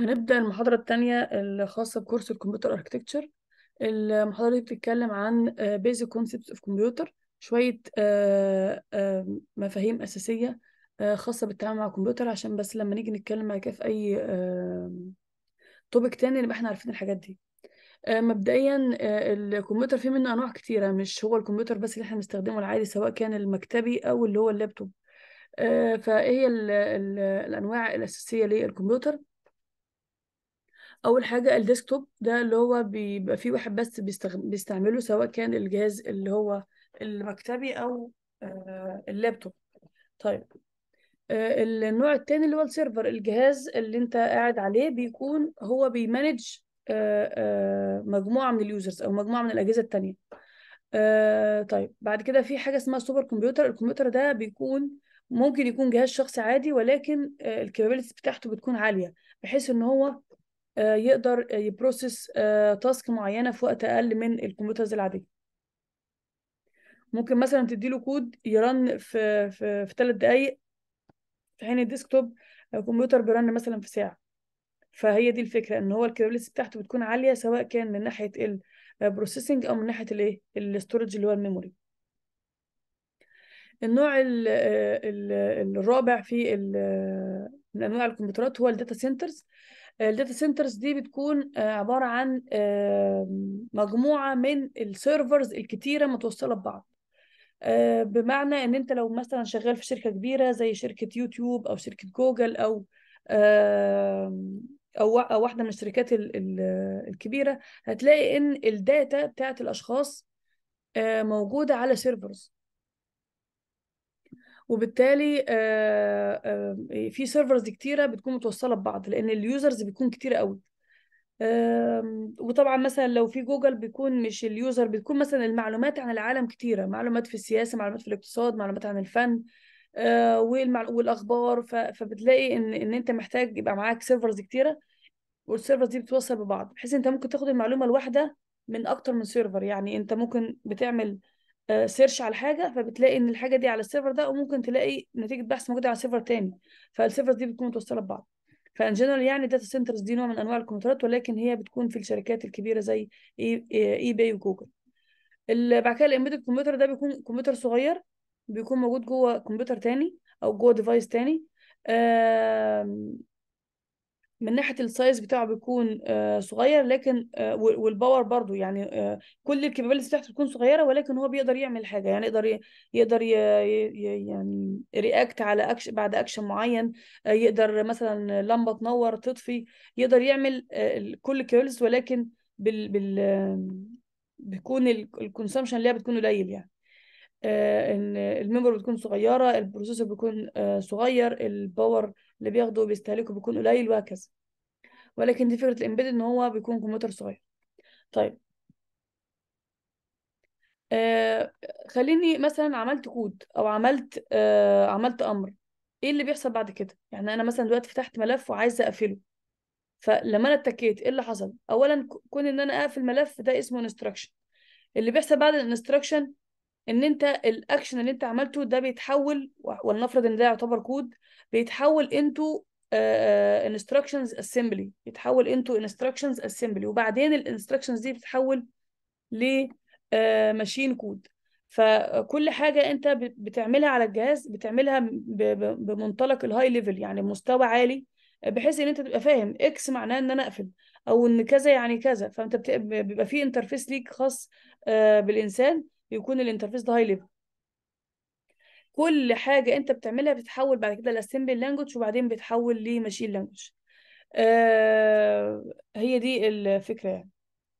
هنبدأ المحاضرة التانية الخاصة بكورس الكمبيوتر اركتكتشر المحاضرة دي بتتكلم عن آه, basic concepts of computer شوية آه، آه، مفاهيم أساسية خاصة بالتعامل مع الكمبيوتر عشان بس لما نيجي نتكلم بعد كده في أي توبيك تاني نبقى احنا عارفين الحاجات دي مبدئيا الكمبيوتر فيه منه انواع كتيره مش هو الكمبيوتر بس اللي احنا بنستخدمه العادي سواء كان المكتبي او اللي هو اللابتوب فايه هي الانواع الاساسيه للكمبيوتر اول حاجه الديسكتوب ده اللي هو بيبقى فيه واحد بس بيستعمله سواء كان الجهاز اللي هو المكتبي او آه، اللابتوب طيب آه، النوع التاني اللي هو السيرفر الجهاز اللي انت قاعد عليه بيكون هو بيمانج آه، مجموعة من اليوزرز او مجموعة من الاجهزة التانية طيب بعد كده في حاجة اسمها سوبر كمبيوتر الكمبيوتر ده بيكون ممكن يكون جهاز شخصي عادي ولكن الكابابيلتيز بتاعته بتكون عالية بحيث ان هو آه، يقدر آه، يبروسس تاسك آه، معينه في وقت اقل من الكمبيوترز العاديه ممكن مثلا تديله كود يرن في في في 3 دقائق في حين الديسكتوب كمبيوتر بيرن مثلا في ساعه فهي دي الفكره ان هو الكابابيلتي بتاعته بتكون عاليه سواء كان من ناحيه البروسيسنج او من ناحيه الايه الاستورج اللي هو الميموري النوع الـ الـ الرابع في من انواع الكمبيوترات هو الداتا سنترز الداتا سنترز دي بتكون آه، عباره عن مجموعه من السيرفرز الكتيره متوصله ببعض آه، بمعنى ان انت لو مثلا شغال في شركه كبيره زي شركه يوتيوب او شركه جوجل او او واحده من الشركات الكبيره هتلاقي ان الداتا بتاعت الاشخاص آه، موجوده على سيرفرز وبالتالي آه، آه، في سيرفرز كتيره بتكون متوصله ببعض لان اليوزرز بيكون كتير قوي وطبعا مثلا لو في جوجل بيكون مش اليوزر بتكون مثلا المعلومات عن العالم كتيره معلومات في السياسه معلومات في الاقتصاد معلومات عن الفن آه، والاخبار فبتلاقي ان ان انت محتاج يبقى معاك سيرفرز كتيره والسيرفرز دي بتوصل ببعض بحيث انت ممكن تاخد المعلومه الواحده من اكتر من سيرفر يعني انت ممكن بتعمل سيرش آه، على حاجه فبتلاقي ان الحاجه دي على السيرفر ده وممكن تلاقي نتيجه بحث موجوده على سيرفر تاني فالسيرفرز دي بتكون متوصله ببعض فان جنرال يعني الداتا سنترز دي نوع من انواع الكمبيوترات ولكن هي بتكون في الشركات الكبيره زي اي, باي وجوجل بعد كده الامبيدد كمبيوتر ده بيكون كمبيوتر صغير بيكون موجود جوه كمبيوتر تاني او جوه ديفايس تاني من ناحيه السايز بتاعه بيكون آه، صغير لكن آه، والباور برضو يعني آه، كل الكابابيلتيز بتاعته بتكون صغيره ولكن هو بيقدر يعمل حاجه يعني يقدر يقدر يعني رياكت على أكشن بعد اكشن معين يقدر مثلا لمبه تنور تطفي يقدر يعمل كل الكابابيلتيز ولكن بال بال بيكون الكونسومشن اللي هي بتكون قليل يعني آه، ان الميموري بتكون صغيره البروسيسور بيكون آه، صغير الباور اللي بياخده وبيستهلكه بيكون قليل وهكذا ولكن دي فكره الامبيد ان هو بيكون كمبيوتر صغير طيب آه خليني مثلا عملت كود او عملت آه عملت امر ايه اللي بيحصل بعد كده يعني انا مثلا دلوقتي فتحت ملف وعايزه اقفله فلما انا اتكيت ايه اللي حصل اولا كون ان انا اقفل ملف ده اسمه انستراكشن اللي بيحصل بعد الانستراكشن ان انت الاكشن اللي انت عملته ده بيتحول ولنفرض ان ده يعتبر كود بيتحول انتو انستراكشنز اسمبلي بيتحول انتو انستراكشنز اسمبلي وبعدين الانستراكشنز دي بتتحول ل ماشين آه، كود فكل حاجة أنت بتعملها على الجهاز بتعملها بمنطلق الهاي ليفل يعني مستوى عالي بحيث ان انت تبقى فاهم اكس معناه ان انا اقفل او ان كذا يعني كذا فانت بيبقى في انترفيس ليك خاص آه، بالانسان يكون الانترفيس ده هاي ليفل كل حاجه انت بتعملها بتتحول بعد كده لاسمبل لانجوج وبعدين بتحول لماشين لانجوج آه هي دي الفكره يعني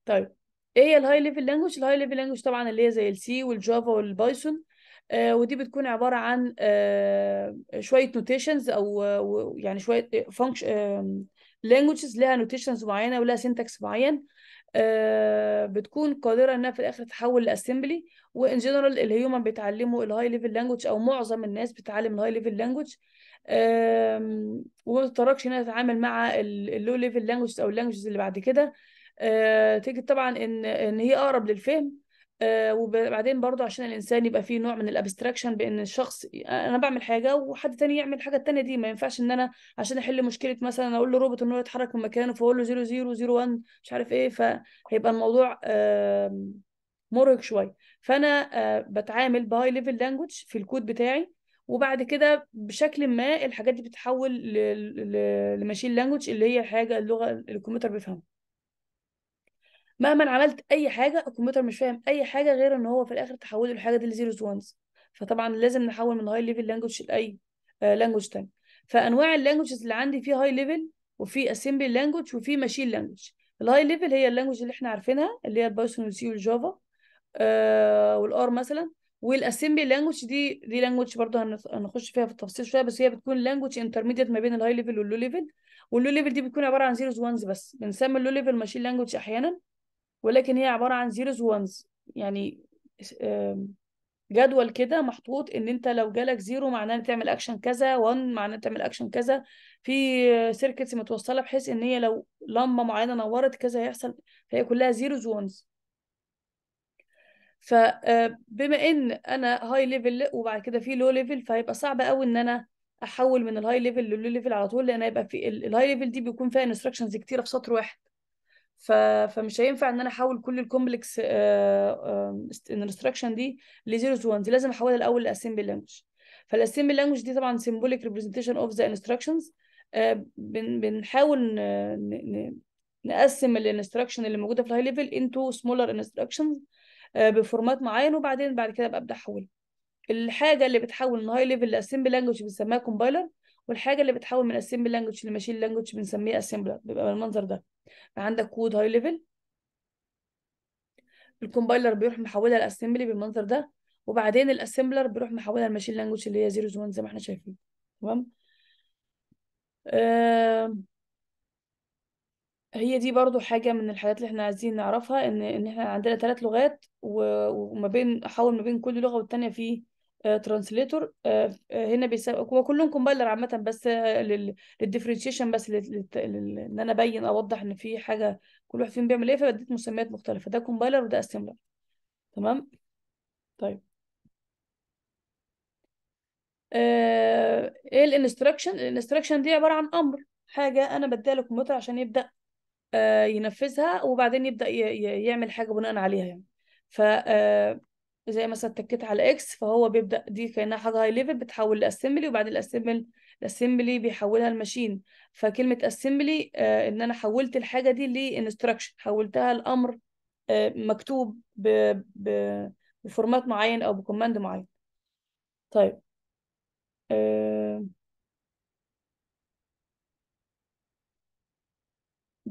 طيب ايه هي الهاي ليفل لانجوج الهاي ليفل لانجوج طبعا اللي هي زي السي والجافا والبايثون آه ودي بتكون عباره عن آه شويه نوتيشنز او آه يعني شويه فانكشن لانجوجز لها نوتيشنز معينه ولها سينتاكس معين آه، بتكون قادره انها في الاخر تتحول لاسمبلي وان جنرال الهيومن بيتعلموا الهاي ليفل لانجوج او معظم الناس بتتعلم الهاي ليفل لانجوج وما تضطركش انها تتعامل مع اللو ليفل لانجوج او اللانجوجز اللي بعد كده آه، تيجي طبعا ان ان هي اقرب للفهم آه، وبعدين برضه عشان الانسان يبقى فيه نوع من الابستراكشن بان الشخص انا بعمل حاجه وحد تاني يعمل الحاجه التانيه دي ما ينفعش ان انا عشان احل مشكله مثلا اقول لروبوت ان هو يتحرك من مكانه فاقول له 0001 مش عارف ايه فهيبقى الموضوع مرهق شويه فانا آه، بتعامل بهاي ليفل لانجوج في الكود بتاعي وبعد كده بشكل ما الحاجات دي بتتحول لماشين لانجوج اللي هي حاجه اللغه الكمبيوتر بيفهمها مهما عملت اي حاجه الكمبيوتر مش فاهم اي حاجه غير ان هو في الاخر تحوله الحاجه دي لزيروز وانز فطبعا لازم نحول من هاي ليفل لانجوج لاي لانجوج آه، تاني فانواع اللانجوجز اللي عندي في هاي ليفل وفي اسمبلي لانجوج وفي ماشين لانجوج الهاي ليفل هي اللانجوج اللي احنا عارفينها اللي هي البايثون والسي والجافا آه، والار مثلا والاسمبلي لانجوج دي دي لانجوج برضه هنخش فيها في التفصيل شويه بس هي بتكون لانجوج انترميديت ما بين الهاي ليفل واللو ليفل واللو ليفل دي بتكون عباره عن زيروز وانز بس بنسمي اللو ليفل ماشين لانجوج احيانا ولكن هي عباره عن زيروز وانز يعني جدول كده محطوط ان انت لو جالك زيرو معناه تعمل اكشن كذا 1 معناه تعمل اكشن كذا في سيركتس متوصله بحيث ان هي لو لمبه معينه نورت كذا هيحصل فهي كلها زيروز وانز فبما ان انا هاي ليفل وبعد كده في لو ليفل فهيبقى صعب قوي ان انا احول من الهاي ليفل للو ليفل على طول لان هيبقى في الهاي ليفل دي بيكون فيها انستراكشنز كتيره في سطر واحد فمش هينفع ان انا احول كل الكومبلكس آه، آه، انستراكشن دي لزيرو تو دي لازم احولها الاول لاسمبل لانجوج فالاسمبل لانجوج دي طبعا سيمبوليك ريبريزنتيشن اوف ذا انستراكشنز بنحاول نقسم الانستراكشن اللي موجوده في الهاي ليفل انتو سمولر انستراكشنز بفورمات معين وبعدين بعد كده ببدا احولها الحاجه اللي بتحول من هاي ليفل لاسمبل لانجوج بنسميها كومبايلر والحاجه اللي بتحول من assembly language machine لانجوج بنسميه assembler بيبقى بالمنظر ده عندك كود هاي ليفل الكومبايلر بيروح محولها لاسمبلي بالمنظر ده وبعدين الاسمبلر بيروح محولها لماشين لانجوج اللي هي 0 زي ما احنا شايفين تمام آه هي دي برضو حاجة من الحاجات اللي احنا عايزين نعرفها ان ان احنا عندنا ثلاث لغات وما بين احول ما بين كل لغة والتانية في ترانسليتور آه، آه، آه، هنا بيساوي هو كلهم كومبايلر عامه بس للديفرنشيشن بس ان انا ابين اوضح ان في حاجه كل واحد فيهم بيعمل ايه فبديت مسميات مختلفه ده كومبايلر وده اسمبلر تمام طيب ايه الانستراكشن الانستراكشن دي عباره عن امر حاجه انا بديها للكمبيوتر عشان يبدا ينفذها وبعدين يبدا يعمل حاجه بناء عليها يعني ف زي مثلا اتكيت على اكس فهو بيبدا دي كانها حاجه هاي ليفل بتحول لاسمبلي وبعد الاسمبل الاسمبلي بيحولها لماشين فكلمه اسمبلي آه ان انا حولت الحاجه دي لانستراكشن حولتها لامر آه مكتوب ب... ب... بفورمات معين او بكوماند معين طيب آه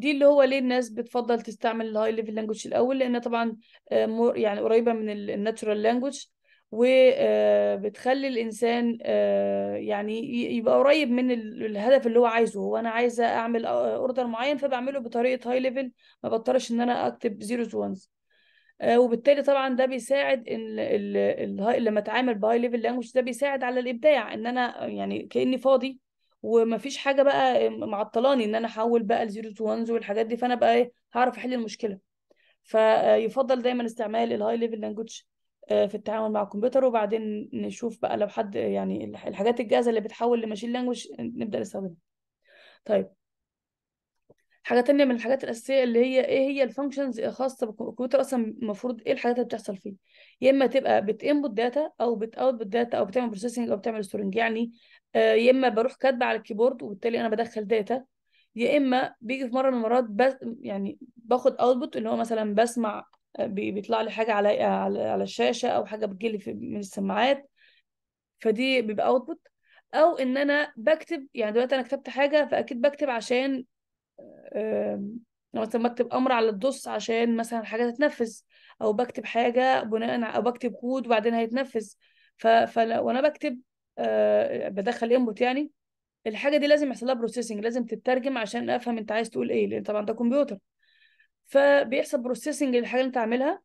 دي اللي هو ليه الناس بتفضل تستعمل الهاي ليفل لانجوج الاول لان طبعا آه، يعني قريبه من الناتشورال لانجوج وبتخلي الانسان آه، يعني يبقى قريب من الهدف اللي هو عايزه هو انا عايزه اعمل اوردر آه، معين فبعمله بطريقه هاي ليفل ما بضطرش ان انا اكتب زيروز وانز وبالتالي طبعا ده بيساعد ان لما اتعامل بهاي ليفل لانجوج ده بيساعد على الابداع ان انا يعني كاني فاضي ومفيش حاجه بقى معطلاني ان انا احول بقى لزيرو تو وانز والحاجات دي فانا بقى ايه هعرف احل المشكله فيفضل دايما استعمال الهاي ليفل لانجوج في التعامل مع الكمبيوتر وبعدين نشوف بقى لو حد يعني الحاجات الجاهزه اللي بتحول لماشين لانجوج نبدا نستخدمها طيب حاجه تانية من الحاجات الاساسيه اللي هي ايه هي الفانكشنز الخاصه بالكمبيوتر اصلا المفروض ايه الحاجات اللي بتحصل فيه يا اما تبقى بتانبوت داتا او بتاوتبوت داتا او بتعمل بروسيسنج او بتعمل ستورنج يعني آه، يا اما بروح كاتبه على الكيبورد وبالتالي انا بدخل داتا يا اما بيجي في مره من المرات بس يعني باخد اوتبوت اللي هو مثلا بسمع آه، بيطلع لي حاجه على على الشاشه او حاجه بتجيلي من السماعات فدي بيبقى اوتبوت او ان انا بكتب يعني دلوقتي انا كتبت حاجه فاكيد بكتب عشان مثلا بكتب امر على الدوس عشان مثلا حاجه تتنفذ او بكتب حاجه بناء او بكتب كود وبعدين هيتنفذ فانا بكتب أه بدخل انبوت يعني الحاجه دي لازم يحصل لها بروسيسنج لازم تترجم عشان افهم انت عايز تقول ايه لان طبعا ده كمبيوتر فبيحصل بروسيسنج للحاجه اللي انت عاملها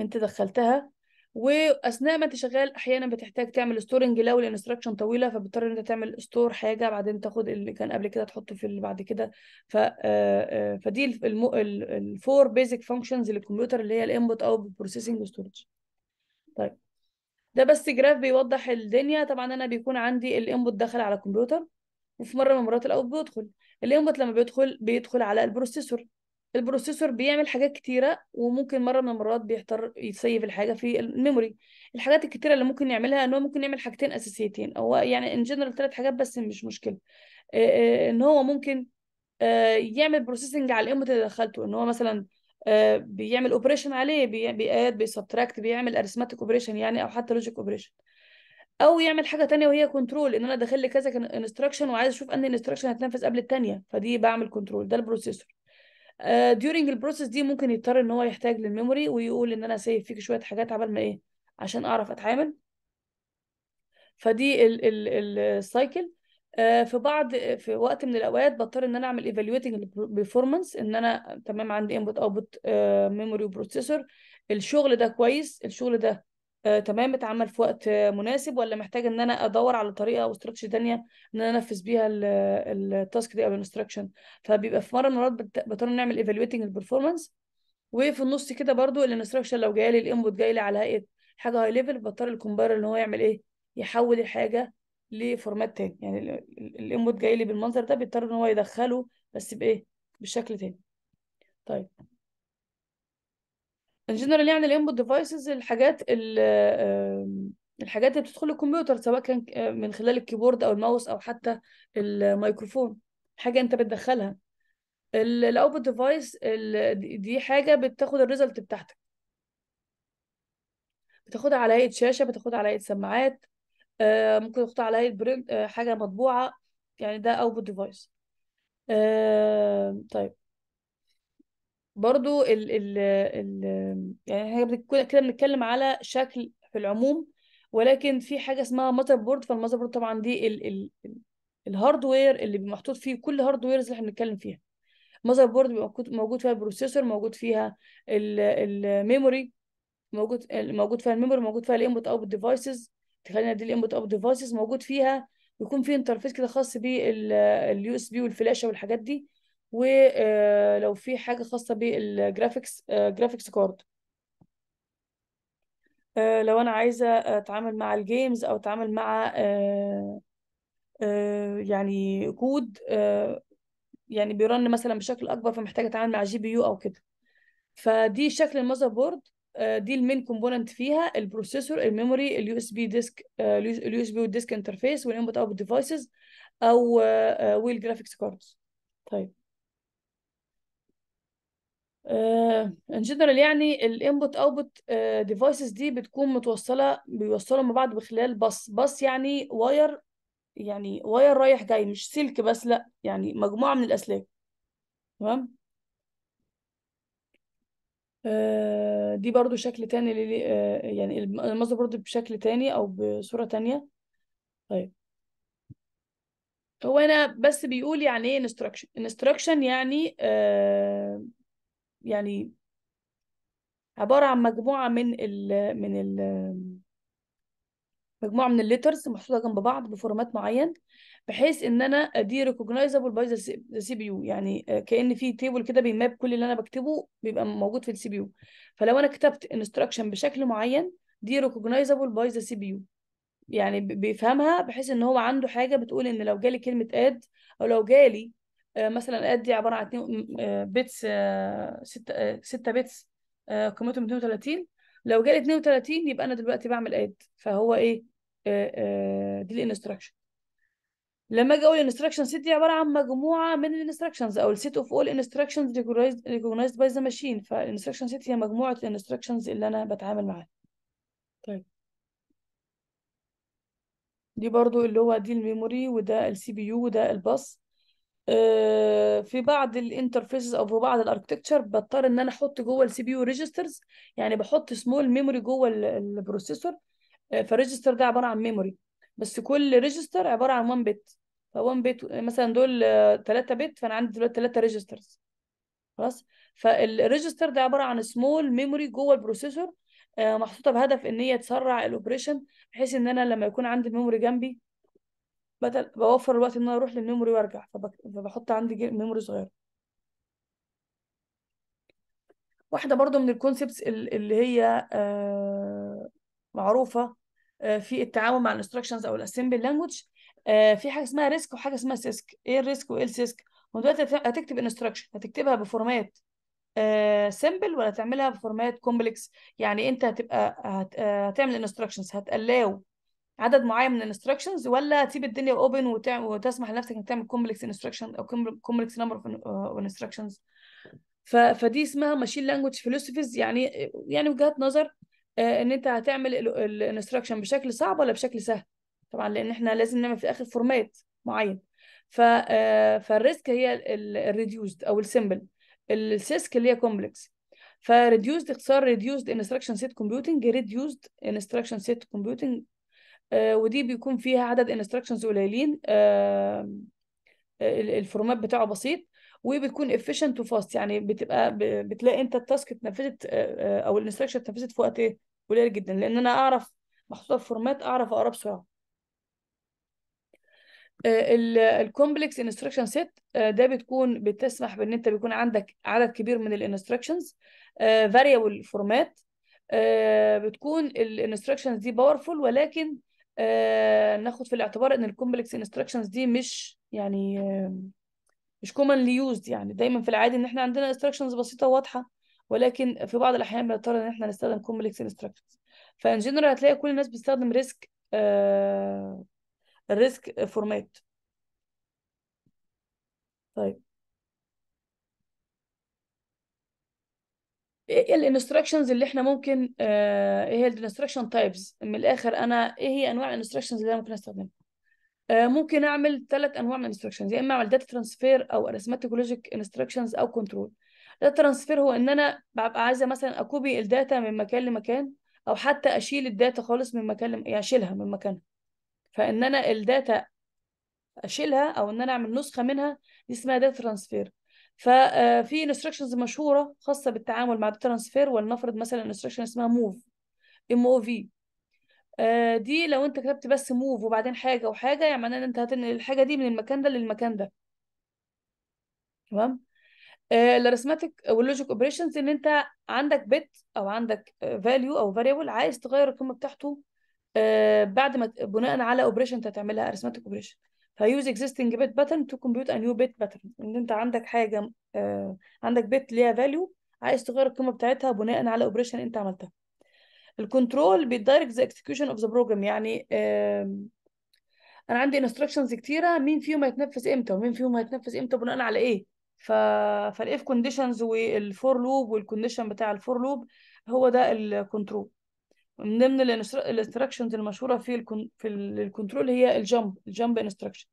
انت دخلتها واثناء ما انت شغال احيانا بتحتاج تعمل ستورنج لو الانستراكشن طويله فبتضطر ان انت تعمل ستور حاجه بعدين تاخد اللي كان قبل كده تحطه في اللي بعد كده ف آه، آه، فدي الفور بيزك فانكشنز للكمبيوتر اللي هي الانبوت او بروسيسنج وستورج طيب ده بس جراف بيوضح الدنيا طبعا انا بيكون عندي الانبوت داخل على الكمبيوتر وفي مره من مرات الاوت بيدخل الانبوت لما بيدخل بيدخل على البروسيسور البروسيسور بيعمل حاجات كتيرة وممكن مرة من المرات بيضطر يسيب الحاجة في الميموري الحاجات الكتيرة اللي ممكن يعملها ان هو ممكن يعمل حاجتين اساسيتين او يعني ان جنرال ثلاث حاجات بس مش مشكلة آه، آه، ان هو ممكن آه، يعمل بروسيسنج على الانبوت اللي دخلته ان هو مثلا بيعمل اوبريشن عليه بيقاد بيسبتراكت بيعمل ارثماتيك اوبريشن يعني او حتى لوجيك اوبريشن او يعمل حاجه تانية وهي كنترول ان انا داخل لي كذا انستراكشن وعايز اشوف ان الانستراكشن هتنفذ قبل التانية فدي بعمل كنترول ده البروسيسور ديورنج آه، البروسيس دي ممكن يضطر ان هو يحتاج للميموري ويقول ان انا سايب فيك شويه حاجات عبال ما ايه عشان اعرف اتعامل فدي السايكل آه، في بعض في وقت من الاوقات بضطر ان انا اعمل ايفالويتنج بيرفورمانس ان انا تمام عندي انبوت اوتبوت ميموري وبروسيسور الشغل ده كويس الشغل ده آه، تمام اتعمل في وقت مناسب ولا محتاج ان انا ادور على طريقه او استراتيجي تانية ان انا انفذ بيها التاسك دي او الانستراكشن فبيبقى في مره من المرات بضطر نعمل ايفالويتنج البرفورمانس وفي النص كده برضو الانستراكشن لو جاي لي الانبوت جاي لي على هيئه حاجه هاي ليفل بضطر الكومبايلر ان هو يعمل ايه يحول الحاجه لفورمات تاني يعني الانبوت جاي لي بالمنظر ده بيضطر ان هو يدخله بس بايه بشكل تاني طيب جنرال يعني الانبوت ديفايسز الحاجات الحاجات اللي بتدخل الكمبيوتر سواء كان آه، من خلال الكيبورد او الماوس او حتى الميكروفون حاجه انت بتدخلها الاوتبوت ديفايس دي حاجه بتاخد الريزلت بتاعتك بتاخدها على هيئه شاشه بتاخدها على هيئه سماعات آه، ممكن تاخدها على هيئه برنت آه، حاجه مطبوعه يعني ده اوتبوت ديفايس طيب برضو ال ال ال يعني احنا كده بنتكلم على شكل في العموم ولكن في حاجه اسمها ماذر بورد فالماذر بورد طبعا دي ال ال ال الهاردوير اللي محطوط فيه كل هاردويرز اللي احنا بنتكلم فيها ماذر بورد موجود موجود فيها البروسيسور موجود فيها الميموري موجود موجود فيها الميموري موجود فيها الانبوت اوت ديفايسز تخلينا دي الانبوت اوت ديفايسز موجود فيها بيكون في انترفيس كده خاص باليو اس بي والفلاشه والحاجات دي ولو آه، في حاجة خاصة بالجرافيكس جرافيكس آه، كارد آه، لو أنا عايزة أتعامل مع الجيمز أو أتعامل مع يعني كود يعني بيرن مثلا بشكل أكبر فمحتاجة أتعامل مع جي بي يو أو كده فدي شكل المذر بورد دي المين كومبوننت فيها البروسيسور الميموري اليو اس بي ديسك اليو اس بي والديسك انترفيس والانبوت اوت ديفايسز او ويل جرافيكس كاردز طيب ان آه، جنرال يعني الانبوت اوتبوت ديفايسز دي بتكون متوصله بيوصلوا مع بعض بخلال باص باص يعني واير يعني واير رايح جاي مش سلك بس لا يعني مجموعه من الاسلاك تمام آه، دي برضو شكل تاني للي آه، يعني المصدر برضو بشكل تاني او بصوره تانية طيب هو هنا بس بيقول يعني ايه instruction instruction يعني يعني عبارة عن مجموعة من ال من ال مجموعة من الليترز محطوطة جنب بعض بفورمات معين بحيث ان انا دي ريكوجنايزابل باي ذا سي بي يو يعني كان في تيبل كده بيماب كل اللي انا بكتبه بيبقى موجود في السي بي يو فلو انا كتبت انستراكشن بشكل معين دي ريكوجنايزابل باي ذا سي بي يو يعني بيفهمها بحيث ان هو عنده حاجه بتقول ان لو جالي كلمه اد او لو جالي آه، مثلا الايات دي عباره عن آه، بيتس 6 آه، 6 بيتس قيمتهم 32 لو جالي 32 يبقى انا دلوقتي بعمل اد فهو ايه دي الانستراكشن لما اجي اقول انستراكشن سيت دي عباره عن مجموعه من الانستراكشنز او السيت اوف اول انستراكشنز ريكوجنايزد باي ذا ماشين فالانستراكشن سيت هي مجموعه الانستراكشنز اللي انا بتعامل معاها طيب دي برضو اللي هو دي الميموري وده السي بي يو وده الباص آه، في بعض الانترفيسز او في بعض الاركتكتشر بضطر ان انا احط جوه السي بي يو ريجسترز يعني بحط سمول ميموري جوه البروسيسور آه، فالريجستر ده عباره عن ميموري بس كل ريجستر عباره عن 1 بت ف1 بت مثلا دول 3 بت فانا عندي دلوقتي 3 ريجسترز خلاص فالريجستر ده عباره عن سمول ميموري جوه البروسيسور آه، محطوطه بهدف ان هي تسرع الاوبريشن بحيث ان انا لما يكون عندي الميموري جنبي بدل بوفر الوقت ان انا اروح للميموري وارجع فبك... فبحط عندي ميموري صغير واحده برضو من الكونسبتس اللي هي آه، معروفه آه، في التعامل مع الانستراكشنز او الاسمبل آه، لانجوج في حاجه اسمها ريسك وحاجه اسمها سيسك ايه الريسك وايه السيسك هو دلوقتي هتكتب انستراكشن هتكتبها بفورمات سمبل ولا تعملها بفورمات كومبلكس يعني انت هتبقى هتعمل انستراكشنز هتقلاو عدد معين من الانستراكشنز ولا تسيب الدنيا اوبن وتسمح لنفسك انك تعمل كومبلكس انستراكشن او كومبلكس نمبر اوف انستراكشنز فدي اسمها ماشين لانجوج فيلوسفيز يعني يعني وجهات نظر آه، ان انت هتعمل الانستراكشن بشكل صعب ولا بشكل سهل طبعا لان احنا لازم نعمل في الاخر فورمات معين ف آه، فالريسك هي الريديوسد او السمبل السيسك اللي هي كومبلكس فريديوسد اختصار ريديوسد انستراكشن سيت كومبيوتنج ريديوسد انستراكشن سيت كومبيوتنج آه، ودي بيكون فيها عدد انستراكشنز قليلين آه، آه، الفورمات بتاعه بسيط وبتكون افيشنت وفاست يعني بتبقى بتلاقي انت التاسك اتنفذت او الانستراكشن اتنفذت في وقت قليل جدا لان انا اعرف محطوطه في فورمات اعرف اقرا بسرعه الكومبلكس انستراكشن سيت ده بتكون بتسمح بان انت بيكون عندك عدد كبير من الانستراكشنز فاريبل فورمات بتكون الانستراكشنز دي باورفول ولكن آه، ناخد في الاعتبار ان الكومبلكس انستراكشنز دي مش يعني آه، مش كومنلي يوزد يعني دايما في العادي ان احنا عندنا انستراكشنز بسيطه وواضحه ولكن في بعض الاحيان بنضطر ان احنا نستخدم كومبلكس انستراكشنز فان جنرال هتلاقي كل الناس بتستخدم ريسك الريسك فورمات طيب ايه, إيه الانستراكشنز اللي احنا ممكن آه، ايه هي الانستراكشن تايبز من الاخر انا ايه هي انواع الانستراكشنز اللي انا ممكن استخدمها آه، ممكن اعمل ثلاث انواع من الانستراكشنز يا اما اعمل داتا ترانسفير او لوجيك انستراكشنز او كنترول داتا ترانسفير هو ان انا ببقى عايزه مثلا اكوبي الداتا من مكان لمكان او حتى اشيل الداتا خالص من مكان لم... يعني اشيلها من مكانها فان انا الداتا اشيلها او ان انا اعمل نسخه منها دي اسمها داتا ترانسفير ففي آه، انستراكشنز مشهوره خاصه بالتعامل مع الترانسفير ولنفرض مثلا انستراكشن اسمها موف ام او في دي لو انت كتبت بس موف وبعدين حاجه وحاجه يعني معناه ان انت هتنقل الحاجه دي من المكان ده للمكان ده تمام الارثماتيك واللوجيك اوبريشنز ان انت عندك بت او عندك فاليو او فاريبل عايز تغير القيمه بتاعته آه، بعد ما بناء على اوبريشن انت هتعملها ارثماتيك اوبريشن فيوز existing bit pattern to compute a new bit pattern ان انت عندك حاجه آه عندك بيت ليها فاليو عايز تغير القيمه بتاعتها بناء على اوبريشن انت عملتها الكنترول بيدايركت ذا اكسكيوشن اوف ذا بروجرام يعني آه انا عندي انستراكشنز كتيره مين فيهم هيتنفذ امتى ومين فيهم هيتنفذ امتى بناء على ايه ف... فالاف كونديشنز والفور لوب والكونديشن بتاع الفور لوب هو ده الكنترول من ضمن الانستراكشنز المشهوره في الكن... في الكنترول هي الجامب الجامب انستراكشن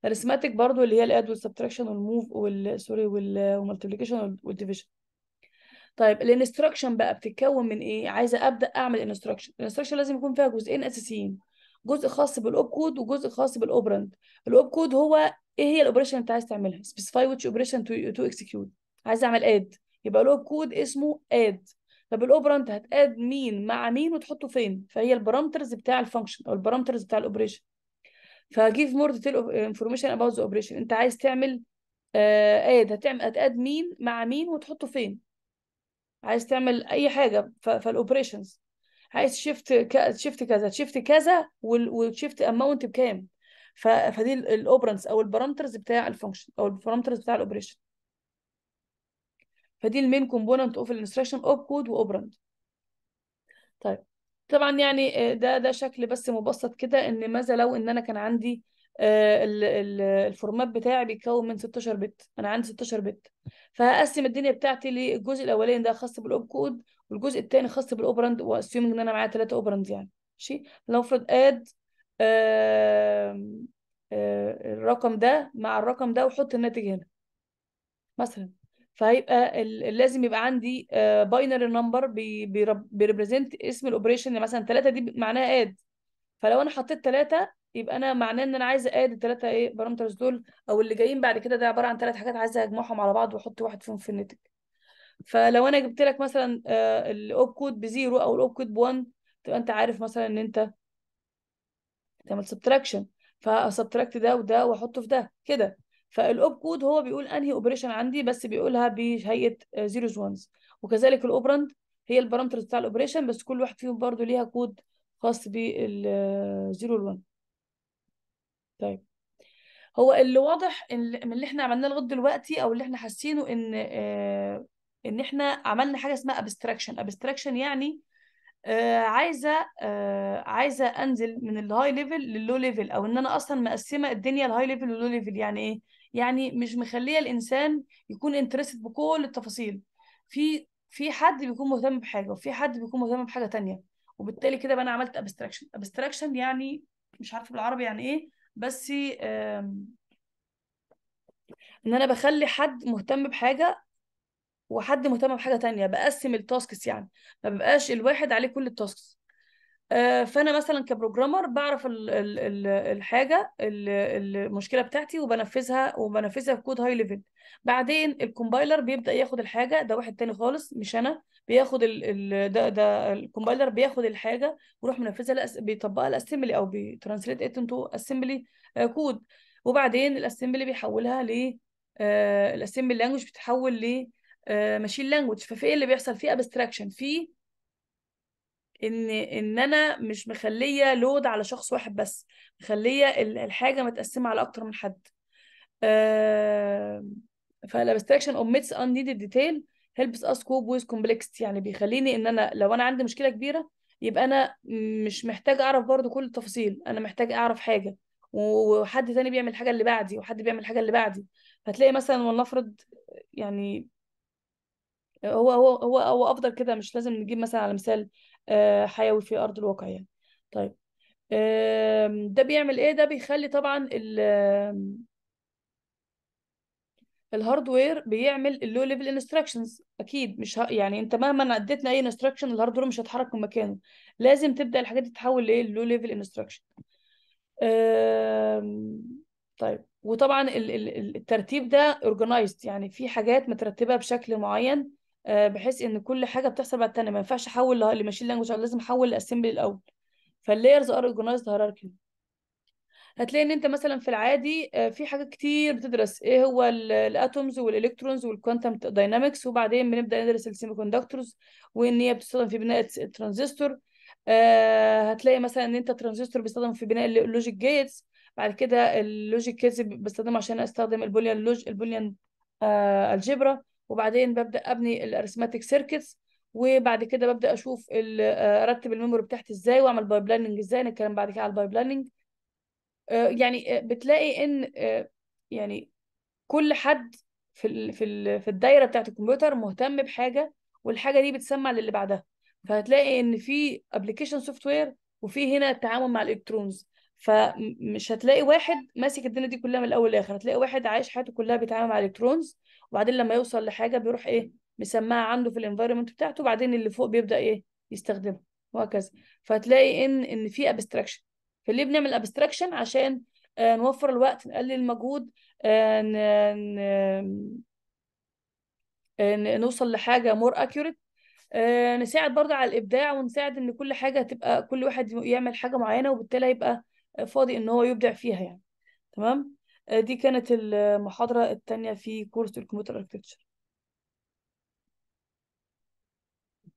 الاريثماتيك برضو اللي هي الاد والسبتراكشن والموف وال سوري والمالتيبليكيشن والديفيجن طيب الانستراكشن بقى بتتكون من ايه عايزه ابدا اعمل انستراكشن الانستراكشن لازم يكون فيها جزئين اساسيين جزء خاص بالاوب كود وجزء خاص بالاوبرند الاوب كود هو ايه هي الاوبريشن اللي انت عايز تعملها سبيسيفاي ويتش اوبريشن تو اكسكيوت عايز اعمل اد يبقى الاوب كود اسمه اد طب الاوبرا انت هتاد مين مع مين وتحطه فين فهي البارامترز بتاع الفانكشن او البارامترز بتاع الاوبريشن فجيف مور ديتيل انفورميشن اباوت ذا اوبريشن انت عايز تعمل آه اد هتعمل هتاد مين مع مين وتحطه فين عايز تعمل اي حاجه فالاوبريشنز عايز شيفت شيفت كذا شيفت كذا وشيفت اماونت بكام فدي الاوبرنس او البارامترز بتاع الفانكشن او البارامترز بتاع الاوبريشن فدي المين كومبوننت اوف الانستراكشن اوب كود واوبرند طيب طبعا يعني آه، ده ده شكل بس مبسط كده ان ماذا لو ان انا كان عندي آه، الفورمات بتاعي بيتكون من 16 بت انا عندي 16 بت فهقسم الدنيا بتاعتي للجزء الاولاني ده خاص بالاوب كود والجزء الثاني خاص بالاوبرند واسيومنج ان انا معايا ثلاثه اوبرند يعني ماشي لو افرض اد آه، الرقم ده مع الرقم ده وحط الناتج هنا مثلا فهيبقى لازم يبقى عندي آه، باينري نمبر بيربريزنت اسم الاوبريشن اللي مثلا 3 دي معناها اد فلو انا حطيت 3 يبقى انا معناه ان انا عايزه اد الثلاثه ايه بارامترز دول او اللي جايين بعد كده ده عباره عن ثلاث حاجات عايزه اجمعهم على بعض واحط واحد فيهم في الناتج فلو انا جبت لك مثلا آه، الاوب كود بزيرو او الاوب كود ب1 تبقى انت عارف مثلا ان انت تعمل سبتراكشن فسبتراكت ده وده واحطه في ده كده فالاوب كود هو بيقول انهي اوبريشن عندي بس بيقولها بهيئه زيروز آه، وانز وكذلك الاوبرند هي البارامترز بتاع الاوبريشن بس كل واحد فيهم برضو ليها كود خاص ال 1 آه، طيب هو اللي واضح من اللي احنا عملناه لغايه دلوقتي او اللي احنا حاسينه ان آه، ان احنا عملنا حاجه اسمها ابستراكشن ابستراكشن يعني آه عايزه آه عايزه انزل من الهاي ليفل لللو ليفل او ان انا اصلا مقسمه الدنيا الهاي ليفل واللو ليفل يعني ايه يعني مش مخليه الانسان يكون انترستد بكل التفاصيل في في حد بيكون مهتم بحاجه وفي حد بيكون مهتم بحاجه تانية وبالتالي كده بقى انا عملت ابستراكشن ابستراكشن يعني مش عارفه بالعربي يعني ايه بس آه ان انا بخلي حد مهتم بحاجه وحد مهتم بحاجه تانية بقسم التاسكس يعني ما بيبقاش الواحد عليه كل التاسكس آه، فانا مثلا كبروجرامر بعرف الحاجه المشكله بتاعتي وبنفذها وبنفذها في كود هاي ليفل بعدين الكومبايلر بيبدا ياخد الحاجه ده واحد تاني خالص مش انا بياخد الـ ده ده الكومبايلر بياخد الحاجه ويروح منفذها بيطبقها الاسمبلي او بيترانسليت ات انتو اسمبلي كود وبعدين الاسمبلي بيحولها ل آه، الاسمبلي لانجوج بتتحول ماشين آه، لانجوج ففي ايه اللي بيحصل في ابستراكشن في ان ان انا مش مخليه لود على شخص واحد بس مخليه الحاجه متقسمه على اكتر من حد آه، فالابستراكشن ان unneeded ديتيل هيلبس اس كوب ويز كومبلكستي يعني بيخليني ان انا لو انا عندي مشكله كبيره يبقى انا مش محتاج اعرف برضو كل التفاصيل انا محتاج اعرف حاجه وحد تاني بيعمل الحاجه اللي بعدي وحد بيعمل الحاجه اللي بعدي فتلاقي مثلا ولنفرض يعني هو هو هو هو افضل كده مش لازم نجيب مثلا على مثال آه، حيوي في ارض الواقع يعني طيب ده بيعمل ايه ده بيخلي طبعا ال الهاردوير بيعمل اللو ليفل انستراكشنز اكيد مش ه... يعني انت مهما اديتنا اي انستراكشن الهاردوير مش هيتحرك من مكانه لازم تبدا الحاجات دي تتحول لايه اللو ليفل انستراكشن طيب وطبعا الترتيب ده اورجنايزد يعني في حاجات مترتبه بشكل معين آه، بحيث ان كل حاجه بتحصل بعد الثانيه ما ينفعش احول لماشين لانجوج لازم احول لاسمبلي الاول فاللايرز ار اورجنايزد هيراركي هتلاقي ان انت مثلا في العادي آه، في حاجات كتير بتدرس ايه هو الاتومز والالكترونز والكوانتم داينامكس وبعدين بنبدا ندرس السيمي كوندكتورز وان هي بتستخدم في بناء الترانزستور آه، هتلاقي مثلا ان انت ترانزستور بيستخدم في بناء اللوجيك جيتس بعد كده اللوجيك جيتس بستخدمه عشان استخدم البوليان لوج البوليان آه الجبرا وبعدين ببدا ابني الارثماتيك سيركتس وبعد كده ببدا اشوف آه، ارتب الميموري بتاعتي ازاي واعمل باي بلاننج ازاي نتكلم بعد كده على الباي آه، بلاننج يعني آه، بتلاقي ان يعني كل حد في الـ في الـ في الدايره بتاعت الكمبيوتر مهتم بحاجه والحاجه دي بتسمع للي بعدها فهتلاقي ان في ابلكيشن سوفت وير وفي هنا التعامل مع الالكترونز فمش هتلاقي واحد ماسك الدنيا دي كلها من الاول للاخر هتلاقي واحد عايش حياته كلها بيتعامل مع الالكترونز وبعدين لما يوصل لحاجه بيروح ايه مسمعها عنده في الانفايرمنت بتاعته وبعدين اللي فوق بيبدا ايه يستخدمها وهكذا فهتلاقي ان ان في ابستراكشن فليه بنعمل ابستراكشن عشان آه، نوفر الوقت نقلل المجهود آه، آه، نوصل لحاجه مور اكيوريت نساعد برضه على الابداع ونساعد ان كل حاجه تبقى كل واحد يعمل حاجه معينه وبالتالي يبقى فاضي ان هو يبدع فيها يعني تمام آه، دي كانت المحاضرة التانية في كورس الكمبيوتر اركتشر